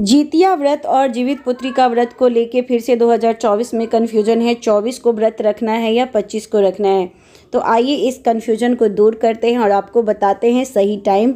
जीतिया व्रत और जीवित पुत्री का व्रत को लेके फिर से 2024 में कन्फ्यूजन है 24 को व्रत रखना है या 25 को रखना है तो आइए इस कन्फ्यूजन को दूर करते हैं और आपको बताते हैं सही टाइम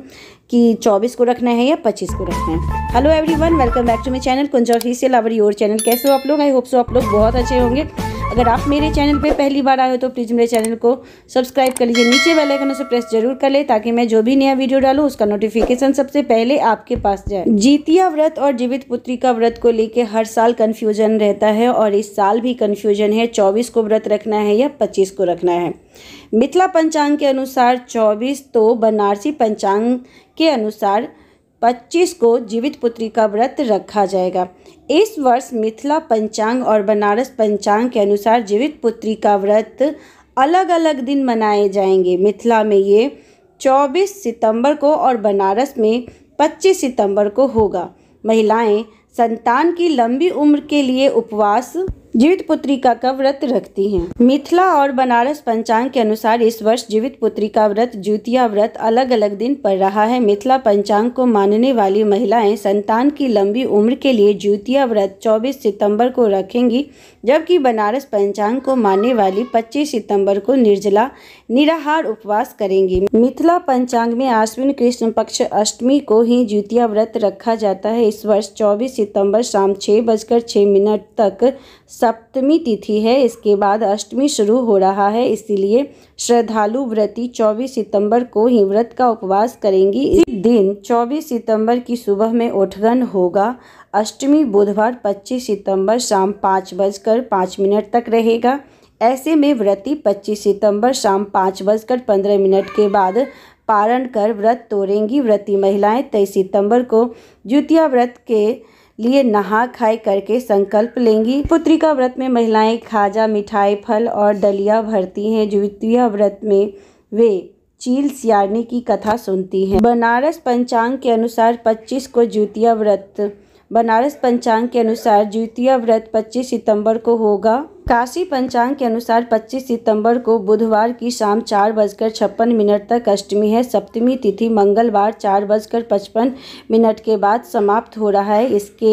कि 24 को रखना है या 25 को रखना है hello everyone welcome back to my channel कुंजा ऑफिशियल आवर योर चैनल कैसे हो आप लोग आई होप सो आप लोग बहुत अच्छे होंगे अगर आप मेरे चैनल पर पहली बार आए हो तो प्लीज़ मेरे चैनल को सब्सक्राइब कर लीजिए नीचे वाले आइकन उसे प्रेस जरूर कर ले ताकि मैं जो भी नया वीडियो डालूँ उसका नोटिफिकेशन सबसे पहले आपके पास जाए जीतिया व्रत और जीवित पुत्री का व्रत को लेकर हर साल कन्फ्यूजन रहता है और इस साल भी कन्फ्यूजन है चौबीस को व्रत रखना है या पच्चीस को रखना है मिथिला पंचांग के अनुसार चौबीस तो बनारसी पंचांग के अनुसार 25 को जीवित पुत्री का व्रत रखा जाएगा इस वर्ष मिथिला पंचांग और बनारस पंचांग के अनुसार जीवित पुत्री का व्रत अलग अलग दिन मनाए जाएंगे मिथिला में ये 24 सितंबर को और बनारस में 25 सितंबर को होगा महिलाएं संतान की लंबी उम्र के लिए उपवास जीवित पुत्रिका का व्रत रखती हैं मिथिला और बनारस पंचांग के अनुसार इस वर्ष जीवित पुत्री का व्रत जूतिया व्रत अलग अलग दिन पर रहा है मिथिला पंचांग को मानने वाली महिलाएं संतान की लंबी उम्र के लिए जूतिया व्रत 24 सितंबर को रखेंगी जबकि बनारस पंचांग को मानने वाली 25 सितंबर को निर्जला निराहार उपवास करेंगी मिथिला पंचांग में आश्विन कृष्ण पक्ष अष्टमी को ही जूतिया व्रत रखा जाता है इस वर्ष चौबीस सितम्बर शाम छह बजकर छह मिनट तक सप्तमी तिथि है इसके बाद अष्टमी शुरू हो रहा है इसीलिए श्रद्धालु व्रती 24 सितंबर को ही व्रत का उपवास करेंगी इस दिन 24 सितंबर की सुबह में उठगन होगा अष्टमी बुधवार 25 सितंबर शाम पाँच बजकर पाँच मिनट तक रहेगा ऐसे में व्रती 25 सितंबर शाम पाँच बजकर पंद्रह मिनट के बाद पारण कर व्रत तोड़ेंगी व्रती महिलाएं तेईस सितंबर को द्वितीय व्रत के लिए नहा खाई करके संकल्प लेंगी पुत्री का व्रत में महिलाएं खाजा मिठाई फल और दलिया भरती हैं द्वितीय व्रत में वे चील सियारनी की कथा सुनती हैं बनारस पंचांग के अनुसार 25 को द्वितीय व्रत बनारस पंचांग के अनुसार द्वितीय व्रत 25 सितंबर को होगा काशी पंचांग के अनुसार 25 सितंबर को बुधवार की शाम चार बजकर छप्पन मिनट तक अष्टमी है सप्तमी तिथि मंगलवार चार बजकर पचपन मिनट के बाद समाप्त हो रहा है इसके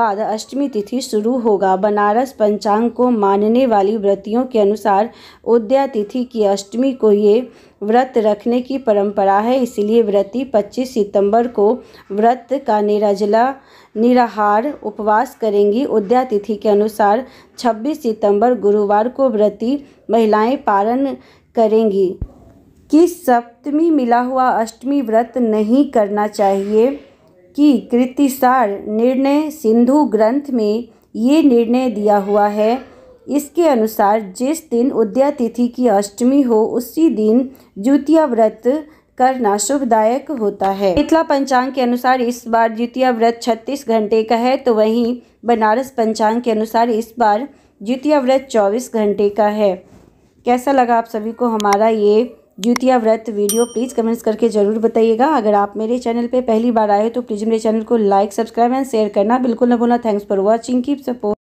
बाद अष्टमी तिथि शुरू होगा बनारस पंचांग को मानने वाली व्रतियों के अनुसार उद्या तिथि की अष्टमी को ये व्रत रखने की परंपरा है इसलिए व्रती 25 सितंबर को व्रत का निराजला निराहार उपवास करेंगी उद्या तिथि के अनुसार 26 सितंबर गुरुवार को व्रती महिलाएं पारण करेंगी कि सप्तमी मिला हुआ अष्टमी व्रत नहीं करना चाहिए कि कृतिसार निर्णय सिंधु ग्रंथ में ये निर्णय दिया हुआ है इसके अनुसार जिस दिन उद्या तिथि की अष्टमी हो उसी दिन द्वितीय व्रत करना शुभदायक होता है मिथिला पंचांग के अनुसार इस बार द्वितीय व्रत 36 घंटे का है तो वहीं बनारस पंचांग के अनुसार इस बार द्वितीय व्रत 24 घंटे का है कैसा लगा आप सभी को हमारा ये द्वितीय व्रत वीडियो प्लीज़ कमेंट्स करके ज़रूर बताइएगा अगर आप मेरे चैनल पे पहली बार आए हो तो प्लीज़ मेरे चैनल को लाइक सब्सक्राइब एंड शेयर करना बिल्कुल न भूलना thanks for watching keep support